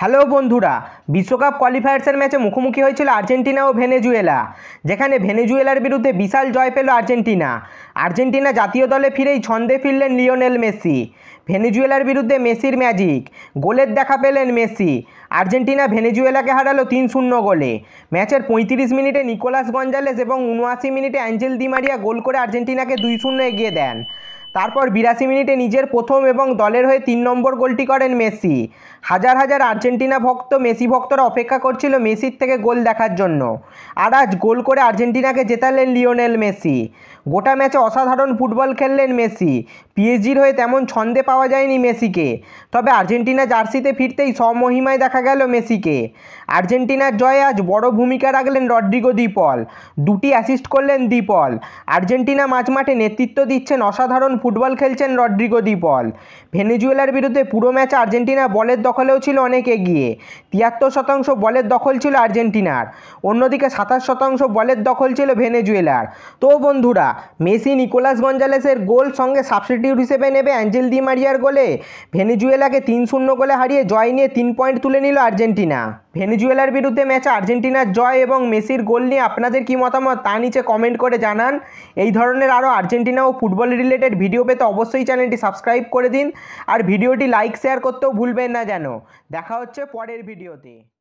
hello বন্ধুরা বিশ্বকাপ কোয়ালিফায়ার্সের ম্যাচে মুখোমুখি হয়েছিল আর্জেন্টিনা ও ভেনেজুয়েলা যেখানে ভেনেজুয়েলার বিরুদ্ধে বিশাল জয় পেল আর্জেন্টিনা আর্জেন্টিনা জাতীয় দলে ফিরেই ছন্দে ফিরলেন লিওনেল মেসি ভেনেজুয়েলার বিরুদ্ধে মেসির ম্যাজিক গোলের দেখা পেলেন মেসি আর্জেন্টিনা ভেনেজুয়েলাকে হারালো তিন শূন্য গোলে ম্যাচের পঁয়ত্রিশ মিনিটে নিকোলাস গঞ্জালেস এবং উনআশি মিনিটে অ্যাঞ্জেল দিমারিয়া গোল করে আর্জেন্টিনাকে দুই শূন্য এগিয়ে দেন তারপর বিরাশি মিনিটে নিজের প্রথম এবং দলের হয়ে তিন নম্বর গোলটি করেন মেসি হাজার হাজার আর্জেন্টিনা ভক্ত মেসি ভক্তরা অপেক্ষা করছিল মেসির থেকে গোল দেখার জন্য আর আজ গোল করে আর্জেন্টিনাকে জেতালেন লিওনেল মেসি গোটা ম্যাচে অসাধারণ ফুটবল খেললেন মেসি পিএসজির হয়ে তেমন ছন্দে পাওয়া যায়নি মেসিকে তবে আর্জেন্টিনা জার্সিতে ফিরতেই স্বমহিমায় দেখা গেল মেসিকে আর্জেন্টিনার জয়ে আজ বড় ভূমিকা রাখলেন রড্রিগো দ্বীপল দুটি অ্যাসিস্ট করলেন দ্বীপল আর্জেন্টিনা মাঝমাঠে নেতৃত্ব দিচ্ছেন অসাধারণ ফুটবল খেলছেন রড্রিগো দিপল ভেনেজুয়েলার বিরুদ্ধে পুরো ম্যাচ আর্জেন্টিনা বলের দখলেও ছিল অনেক এগিয়ে তিয়াত্তর শতাংশ বলের দখল ছিল আর্জেন্টিনার অন্যদিকে সাতাশ শতাংশ বলের দখল ছিল ভেনেজুয়েলার তো বন্ধুরা মেসি নিকোলাস গঞ্জালেসের গোল সঙ্গে সাবস্টিটিউট হিসেবে নেবে অ্যাঞ্জেল মারিয়ার গোলে ভেনেজুয়েলাকে তিন শূন্য গোলে হারিয়ে জয় নিয়ে তিন পয়েন্ট তুলে নিল আর্জেন্টিনা ভেনিজুয়েলার বিরুদ্ধে ম্যাচে আর্জেন্টিনার জয় এবং মেসির গোল নিয়ে আপনাদের কী মতামত তা নিচে কমেন্ট করে জানান এই ধরনের আরও আর্জেন্টিনা ও ফুটবল রিলেটেড ভিডিও পেতে অবশ্যই চ্যানেলটি সাবস্ক্রাইব করে দিন আর ভিডিওটি লাইক শেয়ার করতেও ভুলবেন না যেন দেখা হচ্ছে পরের ভিডিওতে